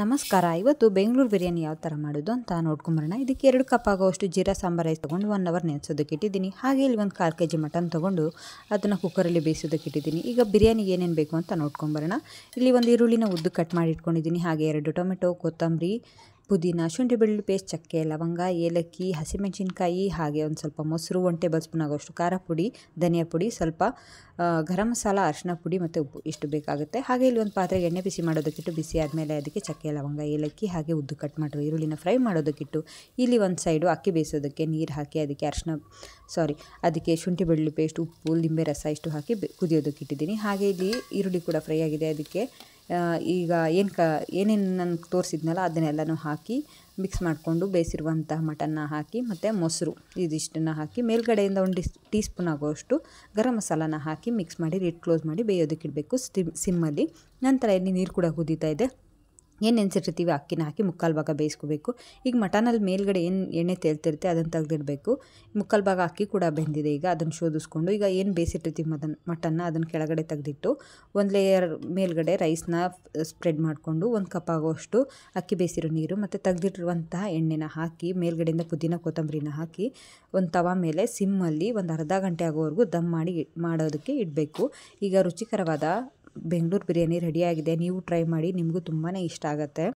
ನಮಸ್ಕಾರ ಇವತ್ತು ಬೆಂಗಳೂರು ಬಿರಿಯಾನಿ ಯಾವ ಥರ ಮಾಡೋದು ಅಂತ ನೋಡ್ಕೊಂಬರೋಣ ಇದಕ್ಕೆ ಎರಡು ಕಪ್ ಆಗೋವಷ್ಟು ಜೀರಾ ಸಾಂಬಾರು ರೈಸ್ ತೊಗೊಂಡು ಒನ್ ಅವರ್ ನೆನೆಸೋದಕ್ಕೆ ಇಟ್ಟಿದ್ದೀನಿ ಹಾಗೆ ಇಲ್ಲಿ ಒಂದು ಕಾಲು ಕೆ ಜಿ ಮಟನ್ ತೊಗೊಂಡು ಅದನ್ನು ಕುಕ್ಕರಲ್ಲಿ ಬೇಯಿಸೋದಕ್ಕೆ ಇಟ್ಟಿದ್ದೀನಿ ಈಗ ಬಿರಿಯಾನಿಗೆ ಏನೇನು ಬೇಕು ಅಂತ ನೋಡ್ಕೊಂಬರೋಣ ಇಲ್ಲಿ ಒಂದು ಈರುಳ್ಳಿನ ಉದ್ದು ಕಟ್ ಮಾಡಿ ಇಟ್ಕೊಂಡಿದ್ದೀನಿ ಹಾಗೆ ಎರಡು ಟೊಮೆಟೊ ಕೊತ್ತಂಬರಿ ಪುದೀನ ಶುಂಠಿ ಬೆಳ್ಳುಳ್ಳಿ ಪೇಸ್ಟ್ ಚಕ್ಕೆ ಲವಂಗ ಏಲಕ್ಕಿ ಹಸಿಮೆಣಸಿನ್ಕಾಯಿ ಹಾಗೆ ಒಂದು ಸ್ವಲ್ಪ ಮೊಸರು ಒನ್ ಟೇಬಲ್ ಸ್ಪೂನ್ ಆಗೋಷ್ಟು ಖಾರ ಪುಡಿ ಧನಿಯಾ ಪುಡಿ ಸ್ವಲ್ಪ ಗರಂ ಮಸಾಲ ಅರಿಶಿನ ಪುಡಿ ಮತ್ತು ಉಪ್ಪು ಇಷ್ಟು ಬೇಕಾಗುತ್ತೆ ಹಾಗೆ ಇಲ್ಲಿ ಒಂದು ಪಾತ್ರೆಗೆ ಎಣ್ಣೆ ಬಿಸಿ ಮಾಡೋದಕ್ಕಿಟ್ಟು ಬಿಸಿ ಆದಮೇಲೆ ಅದಕ್ಕೆ ಚಕ್ಕೆ ಲವಂಗ ಏಲಕ್ಕಿ ಹಾಗೆ ಉದ್ದು ಕಟ್ ಮಾಡಿರು ಈರುಳ್ಳಿನ ಫ್ರೈ ಮಾಡೋದಕ್ಕಿಟ್ಟು ಇಲ್ಲಿ ಒಂದು ಸೈಡು ಅಕ್ಕಿ ಬೇಯಿಸೋದಕ್ಕೆ ನೀರು ಹಾಕಿ ಅದಕ್ಕೆ ಅರಿಶಿನ ಸಾರಿ ಅದಕ್ಕೆ ಶುಂಠಿ ಬೆಳ್ಳುಳ್ಳಿ ಪೇಸ್ಟ್ ಉಪ್ಪು ಲಿಂಬೆ ರಸ ಇಷ್ಟು ಹಾಕಿ ಕುದಿಯೋದಕ್ಕಿಟ್ಟಿದ್ದೀನಿ ಹಾಗೆ ಇಲ್ಲಿ ಈರುಳ್ಳಿ ಕೂಡ ಫ್ರೈ ಆಗಿದೆ ಅದಕ್ಕೆ ಈಗ ಏನು ಕ ಏನೇನು ನಾನು ತೋರಿಸಿದ್ನಲ್ಲ ಅದನ್ನೆಲ್ಲನೂ ಹಾಕಿ ಮಿಕ್ಸ್ ಮಾಡಿಕೊಂಡು ಬೇಯಿಸಿರುವಂತಹ ಮಟನ್ನ ಹಾಕಿ ಮತ್ತು ಮೊಸರು ಇದಿಷ್ಟನ್ನು ಹಾಕಿ ಮೇಲ್ಗಡೆಯಿಂದ ಒಂದು ಟೀ ಸ್ಪೂನ್ ಆಗೋಷ್ಟು ಗರಂ ಮಸಾಲಾನ ಹಾಕಿ ಮಿಕ್ಸ್ ಮಾಡಿ ಲಿಡ್ ಕ್ಲೋಸ್ ಮಾಡಿ ಬೇಯೋದಕ್ಕಿಡಬೇಕು ಸಿಮ್ ಸಿಮ್ಮಲ್ಲಿ ನಂತರ ಇಲ್ಲಿ ನೀರು ಕೂಡ ಕುದೀತಾ ಇದೆ ಏನು ನೆನೆಸಿಟ್ಟಿರ್ತೀವಿ ಅಕ್ಕಿನ ಹಾಕಿ ಮುಕ್ಕಾಲು ಭಾಗ ಬೇಯಿಸ್ಕೋಬೇಕು ಈಗ ಮಟನಲ್ಲಿ ಮೇಲ್ಗಡೆ ಏನು ಎಣ್ಣೆ ತೇಳ್ತಿರುತ್ತೆ ಅದನ್ನು ತೆಗೆದಿಡಬೇಕು ಮುಕ್ಕಾಲು ಭಾಗ ಅಕ್ಕಿ ಕೂಡ ಬೆಂದಿದೆ ಈಗ ಅದನ್ನು ಶೋಧಿಸ್ಕೊಂಡು ಈಗ ಏನು ಬೇಯಿಸಿಟ್ಟಿರ್ತೀವಿ ಮದನ್ ಮಟನ್ನ ಅದನ್ನು ಕೆಳಗಡೆ ತೆಗೆದಿಟ್ಟು ಒಂದು ಲೇಯರ್ ಮೇಲ್ಗಡೆ ರೈಸ್ನ ಸ್ಪ್ರೆಡ್ ಮಾಡಿಕೊಂಡು ಒಂದು ಕಪ್ ಆಗೋಷ್ಟು ಅಕ್ಕಿ ಬೇಯಿಸಿರೋ ನೀರು ಮತ್ತು ತೆಗೆದಿಟ್ಟಿರುವಂತಹ ಎಣ್ಣೆನ ಹಾಕಿ ಮೇಲ್ಗಡೆಯಿಂದ ಪುದೀನ ಕೊತ್ತಂಬರಿನ ಹಾಕಿ ಒಂದು ತವ ಮೇಲೆ ಸಿಮ್ಮಲ್ಲಿ ಒಂದು ಅರ್ಧ ಗಂಟೆ ಆಗೋವರೆಗೂ ದಮ್ ಮಾಡಿ ಮಾಡೋದಕ್ಕೆ ಇಡಬೇಕು ಈಗ ರುಚಿಕರವಾದ ಬೆಂಗಳೂರು ಬಿರಿಯಾನಿ ರೆಡಿಯಾಗಿದೆ ನೀವು ಟ್ರೈ ಮಾಡಿ ನಿಮಗೂ ತುಂಬಾ ಇಷ್ಟ ಆಗುತ್ತೆ